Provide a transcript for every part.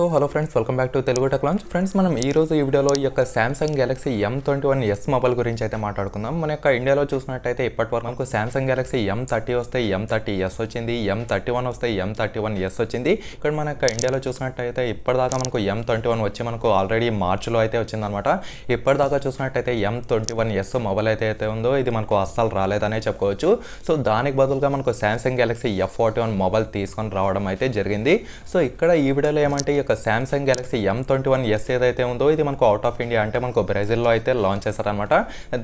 so hello friends welcome back to Telugu tech launch friends మనం ఈ రోజు ఈ వీడియోలో ఈ యొక్క Samsung Galaxy M twenty one S mobile గురించి అయితే మాట్లాడుకుందాం మన యొక్క ఇండియాలో చూసినట్టయితే ఇప్పటి వరకు మనకు శాంసంగ్ గెలక్సీ ఎం థర్టీ వస్తే ఎం థర్టీ ఎస్ వచ్చింది ఎం థర్టీ వన్ వస్తే ఎం థర్టీ వన్ ఎస్ వచ్చింది ఇక్కడ మన యొక్క ఇండియాలో చూసినట్టయితే ఇప్పటిదాకా మనకు ఎం ట్వంటీ వన్ వచ్చి మనకు ఆల్రెడీ మార్చిలో అయితే వచ్చిందనమాట ఇప్పటిదాకా చూసినట్టయితే M twenty one S mobile అయితే అయితే ఉందో ఇది మనకు అస్సలు రాలేదనే చెప్పుకోవచ్చు సో దానికి బదులుగా మనకు Samsung Galaxy F forty one mobile తీసుకొని రావడం అయితే జరిగింది సో ఇక్కడ ఈ వీడియోలో ఏమంటే ఈ యొక్క Samsung Galaxy M twenty one S ఏదైతే ఉందో ఇది మనకు అవుట్ ఆఫ్ ఇండియా అంటే మనకు బ్రెజిల్లో అయితే లాంచ్ చేశారనమాట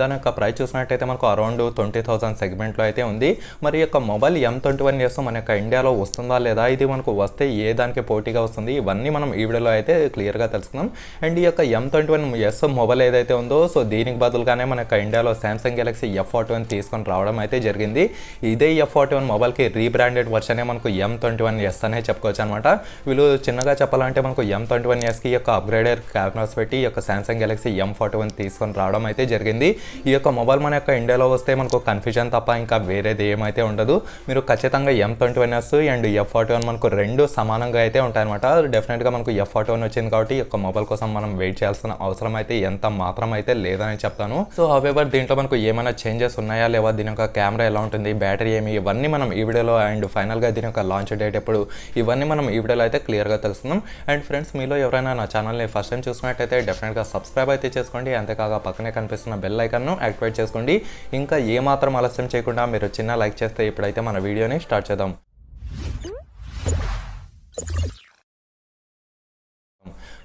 దాని యొక్క ప్రైస్ చూసినట్టయితే మనకు అరౌండ్ ట్వంటీ థౌసండ్ సెగ్మెంట్లో అయితే ఉంది మరి యొక్క mobile M twenty one S మన యొక్క ఇండియాలో వస్తుందా లేదా ఇది మనకు వస్తే ఏ దానికి పోటీగా వస్తుంది ఇవన్నీ మనం ఈ వీడియోలో అయితే క్లియర్గా తెలుసుకుందాం అండ్ ఈ యొక్క M twenty one S mobile ఏదైతే ఉందో సో దీనికి బదులుగానే మన యొక్క ఇండియాలో Samsung Galaxy F forty one తీసుకొని రావడం అయితే జరిగింది ఇదే ఎఫ్ ఫార్టీ వన్ మొబైల్కి రీబ్రాండెడ్ వర్షనే మనకు ఎం ట్వంటీ వన్ ఎస్ అనే చెప్పుకోవచ్చు అనమాట వీళ్ళు చిన్నగా చెప్పాలంటే అంటే మనకు ఎం ట్వంటీ వన్ ఎస్కి యొక్క అప్గ్రేడెడ్ క్యామెరాస్ పెట్టి ఈ యొక్క Samsung Galaxy M forty one తీసుకొని రావడం అయితే జరిగింది ఈ యొక్క మొబైల్ మన యొక్క ఇండియాలో వస్తే మనకు కన్ఫ్యూజన్ తప్ప ఇంకా వేరేది ఏమైతే ఉండదు మీరు ఖచ్చితంగా M twenty one S and F forty one మనకు రెండు సమానంగా అయితే ఉంటాయన్నమాట డెఫినెట్గా మనకు ఎఫ్ ఫార్టీ వన్ వచ్చింది కాబట్టి ఈ యొక్క మొబైల్ కోసం మనం వెయిట్ చేయాల్సిన అవసరం అయితే ఎంత మాత్రం అయితే లేదని చెప్తాను సో హవెవర్ దీంట్లో మనకు ఏమైనా చేంజెస్ ఉన్నాయా లేవా దీని యొక్క కెమెరా ఎలా ఉంటుంది బ్యాటరీ ఏమి ఇవన్నీ మనం ఈ వీడియోలో అండ్ ఫైనల్గా దీని యొక్క లాంచ్ డేట్ ఎప్పుడు ఇవన్నీ మనం ఈ వీడియోలో అయితే క్లియర్గా తెలుసుకుందాం అండ్ ఫ్రెండ్స్ మీలో ఎవరైనా నా ఛానల్ని ఫస్ట్ టైం చూసినట్టయితే డెఫినెట్గా సబ్స్క్రైబ్ అయితే చేసుకోండి అంతేకాక పక్కనే కనిపిస్తున్న బెల్ ఐకన్ను యాక్టివేట్ చేసుకోండి ఇంకా ఏమాత్రం ఆలస్యం చేయకుండా మీరు చిన్న లైక్ చేస్తే ఇప్పుడైతే మన వీడియోని స్టార్ట్ చేద్దాం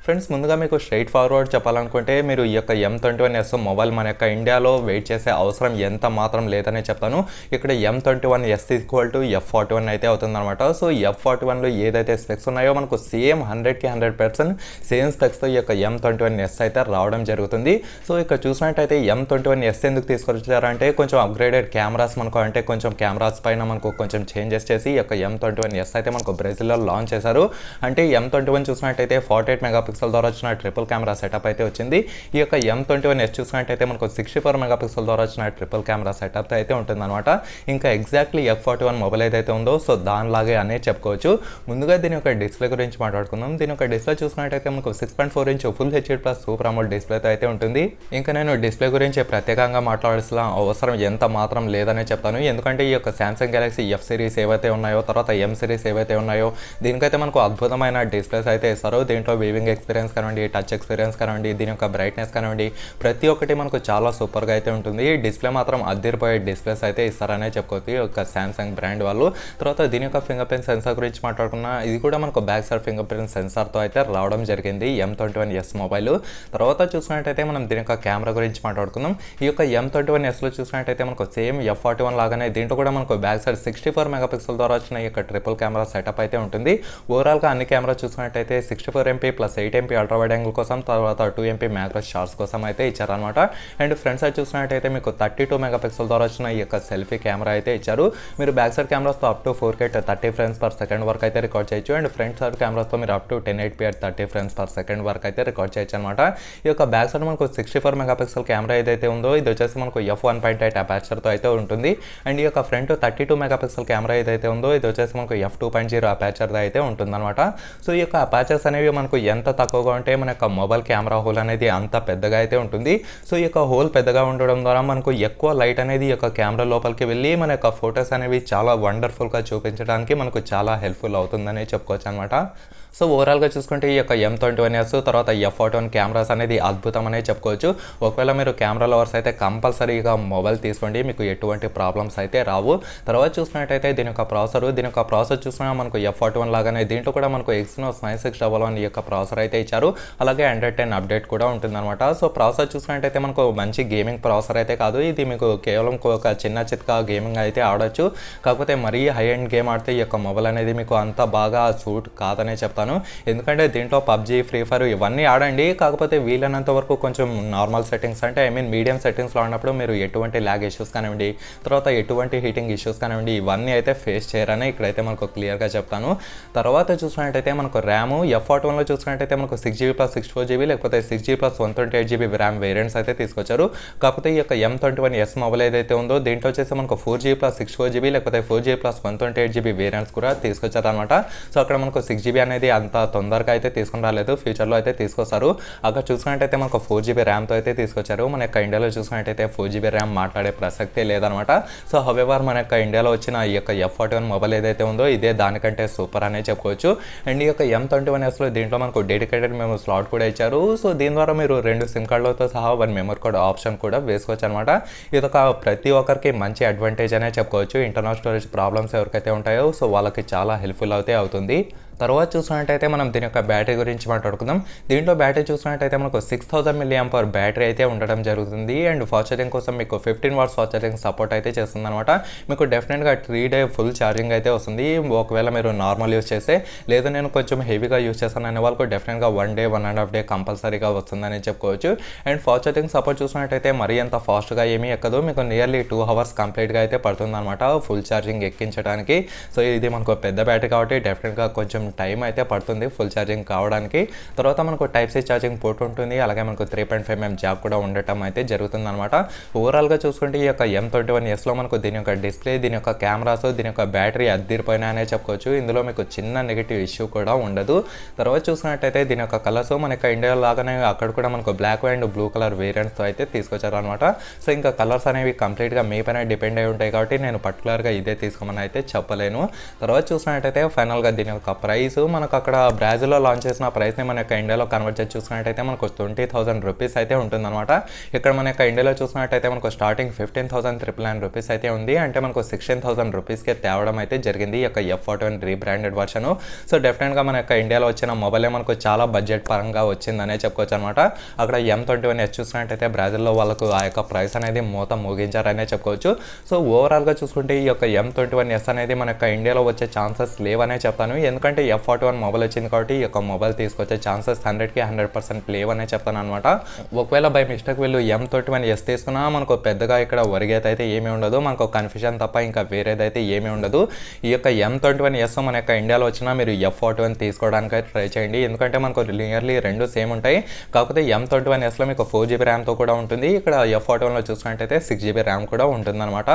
ఫ్రెండ్స్ ముందుగా మీకు స్ట్రైట్ ఫార్వర్డ్ చెప్పాలనుకుంటే మీరు ఈ యొక్క M twenty one S mobile మన యొక్క ఇండియాలో వెయిట్ చేసే అవసరం ఎంత మాత్రం లేదనే చెప్తాను ఇక్కడ M twenty one S equal to F forty one అయితే అవుతుందన్నమాట సో ఎఫ్ ఫార్టీ వన్లో ఏదైతే స్పెక్స్ ఉన్నాయో మనకు సేమ్ హండ్రెడ్కి హండ్రెడ్ పర్సెంట్ సేమ్ స్పెక్స్తో ఈ యొక్క ఎం ట్వంటీ వన్ ఎస్ అయితే రావడం జరుగుతుంది సో ఇక్కడ చూసినట్టయితే ఎం ట్వంటీ వన్ ఎస్ ఎందుకు తీసుకొచ్చారంటే కొంచెం అప్గ్రేడెడ్ కెమెరాస్ మనకు అంటే కొంచెం కెమెరాస్ పైన మనకు కొంచెం చేంజెస్ చేసి ఈ యొక్క ఎం ట్వంటీ వన్ ఎస్ అయితే మనకు బ్రెజిల్లో లాంచ్ చేశారు అంటే ఎం ట్వంటీ వన్ చూసినట్టయితే ఫార్టీ ఎయిట్ మెగా మెగాపిక్సెల్ ద్వారా వచ్చిన ట్రిపుల్ కెమెరా సెటప్ అయితే వచ్చింది ఈ యొక్క ఎం ట్వంటీ వన్ ఎస్ చూసినట్టయితే మనకు సిక్స్టీ ఫోర్ మెగాపిక్సెల్ ద్వారా వచ్చిన ట్రిపుల్ కెమెరా సెటప్ అయితే ఉంటుంది అనమాట ఇంకా exactly F forty one mobile ఏదైతే ఉందో సో దానిలాగే అనే చెప్పుకోవచ్చు ముందుగా దీని యొక్క డిస్ప్లే గురించి మాట్లాడుకుందాం దీని యొక్క డిస్ప్లే చూసినట్టయితే మనకు six point four inch full HD plus super AMOLED డిస్ప్లేతో అయితే ఉంటుంది ఇంకా నేను డిస్ప్లే గురించి ప్రత్యేకంగా మాట్లాడాల్సిన అవసరం ఎంత మాత్రం లేదనే చెప్తాను ఎందుకంటే ఈ యొక్క శాంసంగ్ గెలాక్సీ ఎఫ్ సిరీస్ ఏవైతే ఉన్నాయో తర్వాత ఎం సిరీస్ ఏవైతే ఉన్నాయో దీనికైతే మనకు అద్భుతమైన డిస్ప్లేస్ అయితే ఇస్తారు దీంట్లో వివింగ్ ఎక్స్పీరియన్స్ కానివ్వండి టచ్ ఎక్స్పీరియన్స్ కానివ్వండి దీని యొక్క బ్రైట్నెస్ కానివ్వండి ప్రతి ఒక్కటి మనకు చాలా సూపర్గా అయితే ఉంటుంది ఈ డిస్ప్లే మాత్రం అద్దరిపోయే డిస్ప్లేస్ అయితే ఇస్తారనే చెప్పుకోవచ్చు ఒక శాంసంగ్ బ్రాండ్ వాళ్ళు తర్వాత దీని యొక్క ఫింగర్ ప్రింట్ సెన్సార్ గురించి మాట్లాడుకున్న ఇది కూడా మనకు బ్యాక్ సైడ్ ఫింగర్ ప్రింట్ సెన్సార్తో అయితే రావడం జరిగింది M twenty one S mobile తర్వాత చూసుకున్నట్టయితే మనం దీని యొక్క కెమెరా గురించి మాట్లాడుకుందాం ఈ యొక్క ఎం ట్వంటీ వన్ ఎస్లో చూసినట్టయితే మనకు సేమ్ ఎఫ్ ఫార్టీ వన్ లాగానే దీంట్లో కూడా మనకు back side sixty four megapixel ద్వారా వచ్చిన ఈ యొక్క ట్రిపుల్ కెమెరా సెటప్ అయితే ఉంటుంది ఓవరాల్గా అన్ని కెమెరా చూసుకున్నట్టయితే sixty four MP plus eight eight MP ultra wide angle కోసం తర్వాత టూ ఎంపీ మ్యాక్రో షార్ట్స్ కోసం అయితే ఇచ్చారనమాట అండ్ ఫ్రంట్ సైడ్ చూసినట్టయితే మీకు థర్టీ టూ పిక్సెల్ ద్వారా వచ్చిన ఈ యొక్క సెల్ఫీ కెమెరా అయితే ఇచ్చారు మీరు బ్యాక్ సైడ్ కెమెరాస్తో up to four K thirty frames per second వరకు అయితే రికార్డ్ చేయొచ్చు అండ్ ఫ్రంట్ సైడ్ కెమెరాస్తో మీరు up to ten eight P thirty frames per second వరకు అయితే రికార్డ్ చేయొచ్చు అనమాట ఈ యొక్క బ్యాక్ సైడ్ మనకు సిక్స్టీ ఫోర్ మెగాపిక్సెల్ కెమెరా ఏదైతే ఉందో ఇది వచ్చేసి మనకు ఎఫ్ వన్ పాయింట్ ఎయిట్ అపాచర్తో అయితే ఉంటుంది అండ్ ఈ యొక్క front thirty two megapixel camera ఏదైతే ఉందో ఇది వచ్చేసి మనకు F two point zero aperture అయితే ఉంటుందన్నమాట సో ఈ యొక్క అపాచర్స్ అనేవి మనకు ఎంత తక్కువగా ఉంటే మన యొక్క మొబైల్ కెమెరా హోల్ అనేది అంత పెద్దగా అయితే ఉంటుంది సో ఈ యొక్క హోల్ పెద్దగా ఉండడం ద్వారా మనకు ఎక్కువ లైట్ అనేది ఈ యొక్క కెమెరా లోపలికి వెళ్ళి మన యొక్క ఫొటోస్ అనేవి చాలా వండర్ఫుల్గా చూపించడానికి మనకు చాలా హెల్ప్ఫుల్ అవుతుందని చెప్పుకోవచ్చు అనమాట సో ఓవరాల్గా చూసుకుంటే ఈ యొక్క ఎం ట్వంటీ వన్ ఎస్ తర్వాత ఎఫ్ వన్ కెమెరాస్ అనేది అద్భుతం అనేది చెప్పుకోవచ్చు ఒకవేళ మీరు కెమెరా లవర్స్ అయితే కంపల్సరీగా మొబైల్ తీసుకోండి మీకు ఎటువంటి ప్రాబ్లమ్స్ అయితే రావు తర్వాత చూసుకున్నట్టయితే దీని యొక్క ప్రాసెసర్ దీని యొక్క ప్రాసెస్ చూసుకున్నా మనకు ఎఫ్ ఫార్టీ వన్ లాగానే దీంట్లో కూడా మనకు నో నైన్ సిక్స్ డబల్ వన్ యొక్క ప్రాసెసర్ అయితే ఇచ్చారు అలాగే అండ్రెడ్ టెన్ అప్డేట్ కూడా ఉంటుందన్నమాట సో ప్రాసెస్ చూసుకున్నట్టయితే మనకు మంచి గేమింగ్ ప్రాసెసర్ అయితే కాదు ఇది మీకు కేవలం ఒక చిన్న చిత్క గేమింగ్ అయితే ఆడొచ్చు కాకపోతే మరీ హై అండ్ గేమ్ ఆడితే ఈ యొక్క మొబైల్ అనేది మీకు అంత బాగా సూట్ కాదనే చెప్తాను చెప్తాను ఎందుకంటే దీంట్లో పబ్జి ఫ్రీ ఫైర్ ఇవన్నీ ఆడండి కాకపోతే వీలైనంత వరకు కొంచెం నార్మల్ సెట్టింగ్స్ అంటే ఐ మీన్ మీడియం సెట్టింగ్స్లో ఆడినప్పుడు మీరు ఎటువంటి ల్యాగ్ ఇష్యూస్ కానివ్వండి తర్వాత ఎటువంటి హీటింగ్ ఇష్యూస్ కానివ్వండి ఇవన్నీ అయితే ఫేస్ చేయరని ఇక్కడైతే మనకు క్లియర్గా చెప్తాను తర్వాత చూసుకున్నట్టయితే మనకు ర్యామ్ ఎఫ్ ఫార్టీ వన్లో చూసుకున్నట్టయితే మనకు six GB plus six four GB లేకపోతే six GB plus one twenty eight GB RAM variants అయితే తీసుకొచ్చారు కాకపోతే ఈ యొక్క M twenty one S mobile ఏదైతే ఉందో దీంట్లో వచ్చేసి మనకు four GB plus six four GB లేకపోతే four GB plus one twenty eight GB variants కూడా తీసుకొచ్చారనమాట సో అక్కడ మనకు సిక్స్ జీబీ అనేది అంత తొందరగా అయితే తీసుకుని రాలేదు ఫ్యూచర్లో అయితే తీసుకొస్తారు అక్కడ చూసుకున్నట్టయితే మనకు ఫోర్ జీబీ ర్యామ్తో అయితే తీసుకొచ్చారు మన యొక్క ఇండియాలో చూసుకున్నట్టయితే ఫోర్ జీబీ ర్యామ్ మాట్లాడే ప్రసక్తే లేదనమాట సో హవెవర్ మన యొక్క ఇండియాలో వచ్చిన ఈ యొక్క ఎఫ్ ఫార్టీ వన్ మొబైల్ ఏదైతే ఉందో ఇదే దానికంటే సూపర్ అనే చెప్పుకోవచ్చు అండ్ ఈ యొక్క ఎం ట్వంటీ వన్ ఎస్లో దీంట్లో మనకు డెడికేటెడ్ మేము స్లాట్ కూడా ఇచ్చారు సో దీని ద్వారా మీరు రెండు సిమ్ కార్డులతో సహా వన్ మెమరీ కార్డ్ ఆప్షన్ కూడా వేసుకోవచ్చు అనమాట ఇది ఒక ప్రతి ఒక్కరికి మంచి అడ్వాంటేజ్ అనే చెప్పుకోవచ్చు ఇంటర్నల్ స్టోరేజ్ ప్రాబ్లమ్స్ ఎవరికైతే ఉంటాయో సో వాళ్ళకి చాలా హెల్ప్ఫుల్ అవుతే అవుతుంది తర్వాత చూసినట్టయితే మనం దీని యొక్క బ్యాటరీ గురించి మాట్లాడుకుందాం దీంట్లో బ్యాటరీ చూసినట్టయితే మనకు six thousand milliampere battery అయితే ఉండడం జరుగుతుంది అండ్ ఫాస్ట్ ఛార్జింగ్ కోసం మీకు fifteen watts fast charging support అయితే చేస్తుంది అనమాట మీకు డెఫినెట్గా త్రీ డే ఫుల్ ఛార్జింగ్ అయితే వస్తుంది ఒకవేళ మీరు నార్మల్ యూస్ చేస్తే లేదా నేను కొంచెం హెవీగా యూస్ చేస్తాను అనే వాళ్ళకు డెఫినెట్గా one day one and half day కంపల్సరీగా వస్తుందని చెప్పుకోవచ్చు అండ్ ఫాస్ట్ ఛార్జింగ్ సపోర్ట్ చూసినట్టయితే మరీ అంత ఫాస్ట్గా ఏమీ ఎక్కదు మీకు నియర్లీ టూ అవర్స్ కంప్లీట్గా అయితే పడుతుంది అనమాట ఫుల్ ఛార్జింగ్ ఎక్కించడానికి సో ఇది మనకు పెద్ద బ్యాటరీ కాబట్టి డెఫినెట్గా కొంచెం టైం అయితే పడుతుంది ఫుల్ ఛార్జింగ్ కావడానికి తర్వాత మనకు టైప్ సి ఛార్జింగ్ పోర్ట్ ఉంటుంది అలాగే మనకు three point five M jack కూడా ఉండటం అయితే జరుగుతుంది అనమాట ఓవరాల్గా చూసుకుంటే ఈ యొక్క ఎం ట్వంటీ వన్ ఎస్లో మనకు దీని యొక్క డిస్ప్లే దీని యొక్క కెమెరాస్ దీని యొక్క బ్యాటరీ అద్దరిపోయినా అనే చెప్పుకోవచ్చు ఇందులో మీకు చిన్న నెగిటివ్ ఇష్యూ కూడా ఉండదు తర్వాత చూసినట్టయితే దీని యొక్క కలర్స్ మనకి ఇండియా లాగానే అక్కడ కూడా మనకు బ్లాక్ అండ్ బ్లూ కలర్ వేరియంట్స్తో అయితే తీసుకొచ్చారనమాట సో ఇంకా కలర్స్ అనేవి కంప్లీట్గా మీ పైన డిపెండ్ అయి ఉంటాయి కాబట్టి నేను పర్టికులర్గా ఇదే తీసుకోమని అయితే చెప్పలేను తర్వాత చూసినట్టయితే ఫైనల్గా దీని యొక్క ప్రైస్ మనకు అక్కడ బ్రాజిల్లో లాంచ్ చేసిన ప్రైస్ని మన యొక్క ఇండియాలో కన్వర్ట్ చేసి చూసుకున్నట్టయితే మనకు ట్వంటీ థౌసండ్ రూపీస్ అయితే ఉంటుందన్నమాట ఇక్కడ మన యొక్క ఇండియాలో చూసినట్టయితే మనకు starting fifteen thousand triple nine rupees అయితే ఉంది అంటే మనకు సిక్స్టీన్ థౌసండ్ రూపీస్కే తేవడం అయితే జరిగింది ఈ యొక్క F fourteen rebranded version so డెఫినెట్గా మన యొక్క ఇండియాలో వచ్చిన మొబైలే మనకు చాలా బడ్జెట్ పరంగా వచ్చిందనే చెప్పుకోవచ్చు అనమాట అక్కడ ఎం ట్వంటీ వన్ ఎస్ చూసినట్టయితే బ్రాజిల్లో వాళ్ళకు ఆ యొక్క ప్రైస్ అనేది మూత ముగించారనే చెప్పుకోవచ్చు సో ఓవరాల్గా చూసుకుంటే ఈ యొక్క ఎం ట్వంటీ వన్ ఎస్ అనేది మన యొక్క ఇండియాలో వచ్చే ఛాన్సెస్ లేవనే చెప్తాను ఎందుకంటే ఏంటంటే ఎఫ్ ఫార్టీ వన్ మొబైల్ వచ్చింది కాబట్టి ఈ యొక్క మొబైల్ తీసుకొచ్చే ఛాన్సెస్ హండ్రెడ్కి హండ్రెడ్ పర్సెంట్ లేవ్ అనే చెప్తాను అనమాట ఒకవేళ బై మిస్టేక్ వీళ్ళు ఎం థర్టీ వన్ ఎస్ తీసుకున్నా మనకు పెద్దగా ఇక్కడ ఒరిగేది అయితే ఏమీ ఉండదు మనకు కన్ఫ్యూజన్ తప్ప ఇంకా వేరేదైతే ఏమీ ఉండదు ఈ యొక్క ఎం థర్టీ వన్ ఎస్ మన యొక్క ఇండియాలో వచ్చినా మీరు ఎఫ్ ఫార్టీ వన్ తీసుకోవడానికి ట్రై చేయండి ఎందుకంటే మనకు నియర్లీ రెండు సేమ్ ఉంటాయి కాకపోతే ఎం ట్వంటీ వన్ ఎస్లో మీకు ఫోర్ జీబీ ర్యామ్తో కూడా ఉంటుంది ఇక్కడ ఎఫ్ ఫార్టీ వన్లో చూసుకుంటే సిక్స్ జీబీ ర్యామ్ కూడా ఉంటుందన్నమాట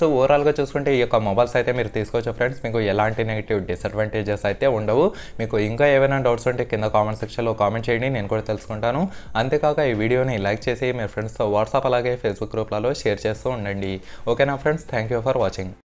సో ఓవరాల్గా చూసుకుంటే ఈ యొక్క మొబైల్స్ అయితే మీరు తీసుకోవచ్చు ఫ్రెండ్స్ మీకు ఎలాంటి నెగిటివ్ డిసడ్వాంటేజెస్ అయితే ఉండవు మీకు ఇంకా ఏమైనా డౌట్స్ ఉంటే కింద కామెంట్ సెక్షన్లో కామెంట్ చేయండి నేను కూడా తెలుసుకుంటాను అంతేకాక ఈ వీడియోని లైక్ చేసి మీ ఫ్రెండ్స్తో వాట్సాప్ అలాగే ఫేస్బుక్ గ్రూప్లలో షేర్ చేస్తూ ఉండండి ఓకేనా friends thank you for watching